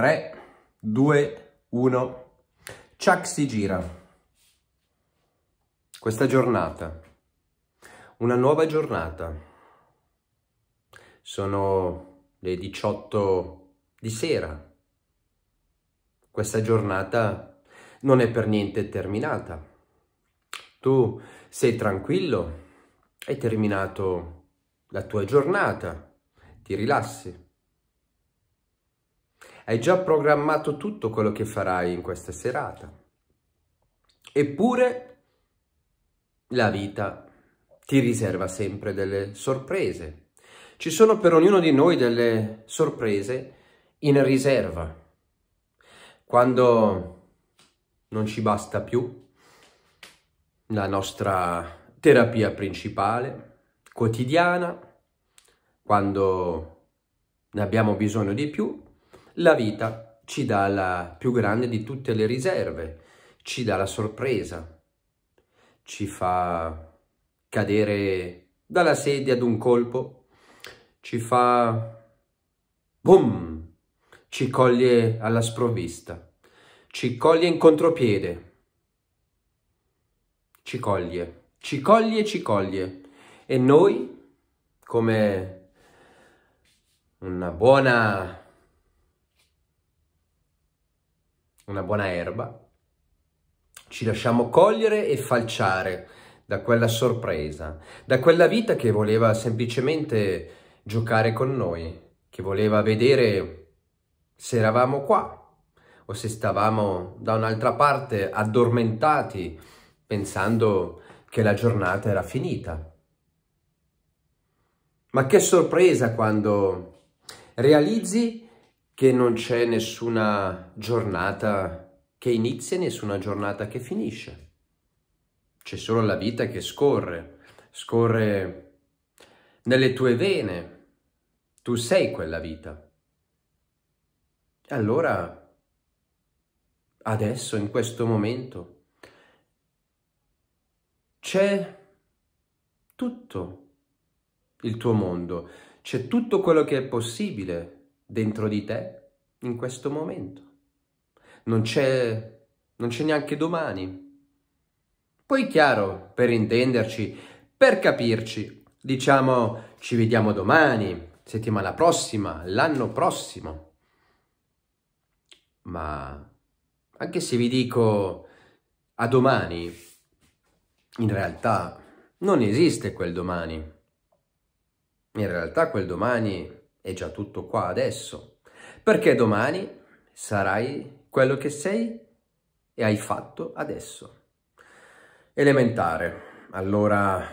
3, 2, 1. Chuck si gira. Questa giornata, una nuova giornata. Sono le 18 di sera. Questa giornata non è per niente terminata. Tu sei tranquillo, hai terminato la tua giornata, ti rilassi. Hai già programmato tutto quello che farai in questa serata. Eppure la vita ti riserva sempre delle sorprese. Ci sono per ognuno di noi delle sorprese in riserva. Quando non ci basta più la nostra terapia principale, quotidiana, quando ne abbiamo bisogno di più, la vita ci dà la più grande di tutte le riserve, ci dà la sorpresa, ci fa cadere dalla sedia ad un colpo, ci fa boom, ci coglie alla sprovvista, ci coglie in contropiede, ci coglie, ci coglie, ci coglie. E noi, come una buona una buona erba, ci lasciamo cogliere e falciare da quella sorpresa, da quella vita che voleva semplicemente giocare con noi, che voleva vedere se eravamo qua o se stavamo da un'altra parte addormentati pensando che la giornata era finita. Ma che sorpresa quando realizzi che non c'è nessuna giornata che inizia e nessuna giornata che finisce. C'è solo la vita che scorre, scorre nelle tue vene. Tu sei quella vita. Allora, adesso, in questo momento, c'è tutto il tuo mondo, c'è tutto quello che è possibile dentro di te in questo momento. Non c'è, non c'è neanche domani. Poi chiaro, per intenderci, per capirci, diciamo ci vediamo domani, settimana prossima, l'anno prossimo. Ma anche se vi dico a domani, in realtà non esiste quel domani. In realtà quel domani è già tutto qua adesso, perché domani sarai quello che sei e hai fatto adesso. Elementare, allora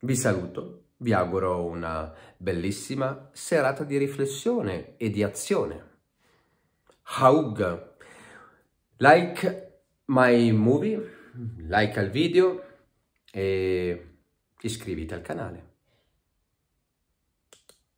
vi saluto, vi auguro una bellissima serata di riflessione e di azione. Haug, like my movie, like al video e iscriviti al canale.